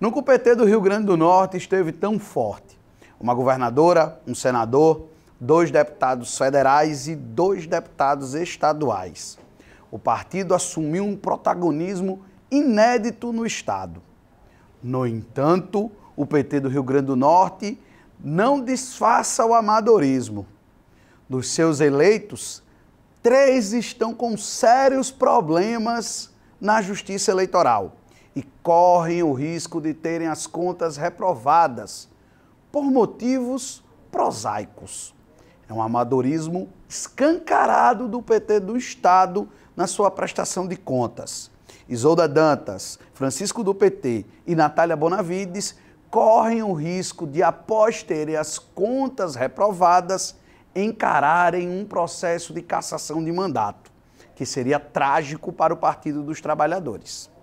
Nunca o PT do Rio Grande do Norte esteve tão forte. Uma governadora, um senador, dois deputados federais e dois deputados estaduais. O partido assumiu um protagonismo inédito no Estado. No entanto, o PT do Rio Grande do Norte não disfarça o amadorismo. Dos seus eleitos, três estão com sérios problemas na justiça eleitoral e correm o risco de terem as contas reprovadas por motivos prosaicos. É um amadorismo escancarado do PT do Estado na sua prestação de contas. Isolda Dantas, Francisco do PT e Natália Bonavides correm o risco de, após terem as contas reprovadas, encararem um processo de cassação de mandato, que seria trágico para o Partido dos Trabalhadores.